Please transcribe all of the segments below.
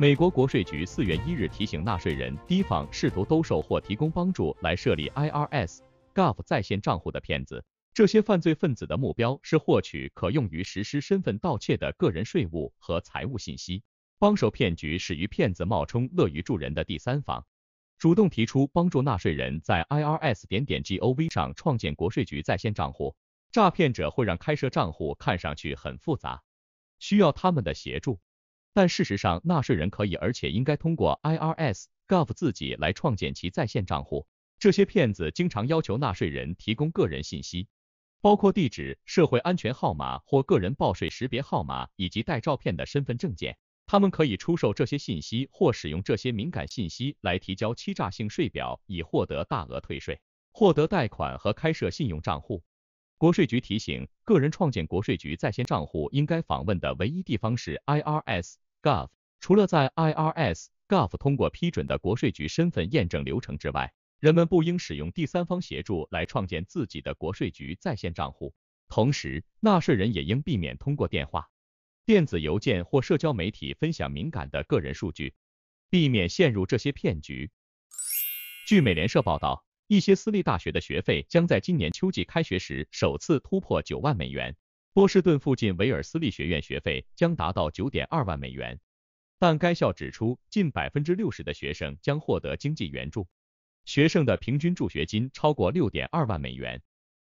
美国国税局四月一日提醒纳税人提防试图兜售或提供帮助来设立 IRS.gov 在线账户的骗子。这些犯罪分子的目标是获取可用于实施身份盗窃的个人税务和财务信息。帮手骗局始于骗子冒充乐于助人的第三方，主动提出帮助纳税人在 IRS 点点 gov 上创建国税局在线账户。诈骗者会让开设账户看上去很复杂，需要他们的协助。但事实上，纳税人可以而且应该通过 IRS.gov 自己来创建其在线账户。这些骗子经常要求纳税人提供个人信息，包括地址、社会安全号码或个人报税识别号码以及带照片的身份证件。他们可以出售这些信息或使用这些敏感信息来提交欺诈性税表，以获得大额退税、获得贷款和开设信用账户。国税局提醒，个人创建国税局在线账户应该访问的唯一地方是 IRS。g a f f 除了在 IRS g a f f 通过批准的国税局身份验证流程之外，人们不应使用第三方协助来创建自己的国税局在线账户。同时，纳税人也应避免通过电话、电子邮件或社交媒体分享敏感的个人数据，避免陷入这些骗局。据美联社报道，一些私立大学的学费将在今年秋季开学时首次突破九万美元。波士顿附近韦尔斯利学院学费将达到九点二万美元，但该校指出，近百分之六十的学生将获得经济援助，学生的平均助学金超过六点二万美元，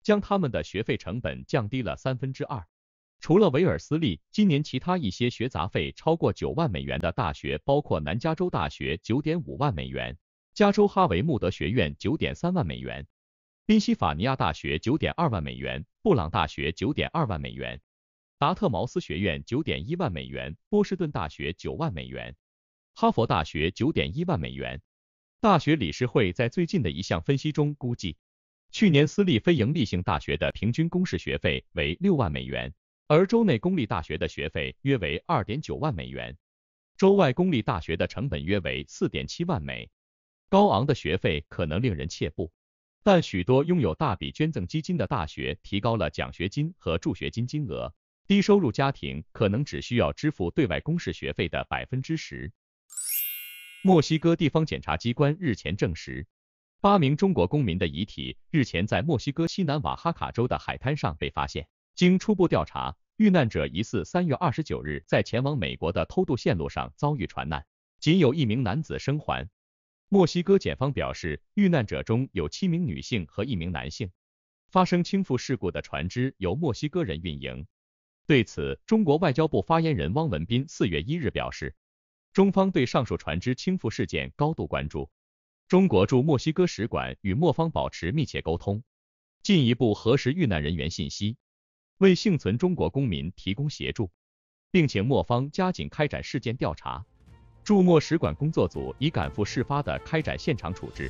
将他们的学费成本降低了三分之二。除了韦尔斯利，今年其他一些学杂费超过九万美元的大学包括南加州大学九点五万美元、加州哈维穆德学院九点三万美元、宾夕法尼亚大学九点二万美元。布朗大学九点二万美元，达特茅斯学院九点一万美元，波士顿大学九万美元，哈佛大学九点一万美元。大学理事会，在最近的一项分析中估计，去年私立非营利性大学的平均公示学费为六万美元，而州内公立大学的学费约为二点九万美元，州外公立大学的成本约为四点七万美。高昂的学费可能令人怯步。但许多拥有大笔捐赠基金的大学提高了奖学金和助学金金额，低收入家庭可能只需要支付对外公示学费的百分之十。墨西哥地方检察机关日前证实，八名中国公民的遗体日前在墨西哥西南瓦哈卡州的海滩上被发现。经初步调查，遇难者疑似三月二十九日在前往美国的偷渡线路上遭遇船难，仅有一名男子生还。墨西哥检方表示，遇难者中有七名女性和一名男性。发生倾覆事故的船只由墨西哥人运营。对此，中国外交部发言人汪文斌四月一日表示，中方对上述船只倾覆事件高度关注，中国驻墨西哥使馆与墨方保持密切沟通，进一步核实遇难人员信息，为幸存中国公民提供协助，并请墨方加紧开展事件调查。驻墨使馆工作组已赶赴事发的开展现场处置。